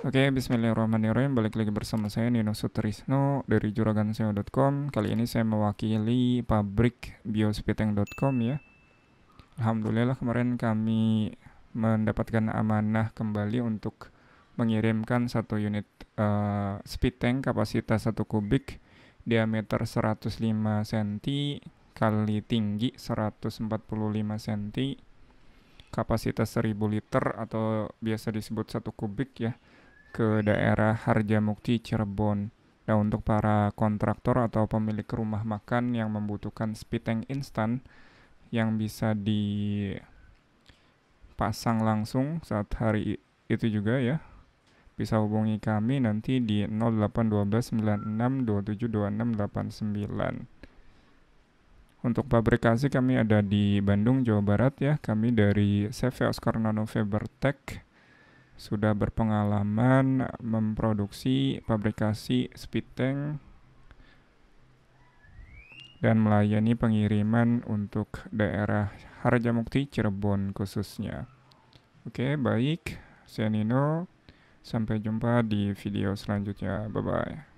Oke, okay, bismillahirrahmanirrahim. Balik lagi bersama saya Nino Sutrisno dari juraganSEO.com. Kali ini saya mewakili pabrik biospiteng.com ya. Alhamdulillah kemarin kami mendapatkan amanah kembali untuk mengirimkan satu unit uh, eh, speed tank kapasitas 1 kubik diameter 105 cm kali tinggi 145 cm kapasitas 1000 liter atau biasa disebut 1 kubik ya ke daerah Harjamukti Cirebon. Nah, untuk para kontraktor atau pemilik rumah makan yang membutuhkan speed tank instan yang bisa dipasang langsung saat hari itu juga ya, bisa hubungi kami nanti di 08129627289. Untuk pabrikasi kami ada di Bandung, Jawa Barat ya. Kami dari CV Oscar Nano Faber sudah berpengalaman memproduksi pabrikasi speed tank dan melayani pengiriman untuk daerah Harjamukti Cirebon khususnya. Oke, baik. Saya Nino. Sampai jumpa di video selanjutnya. Bye-bye.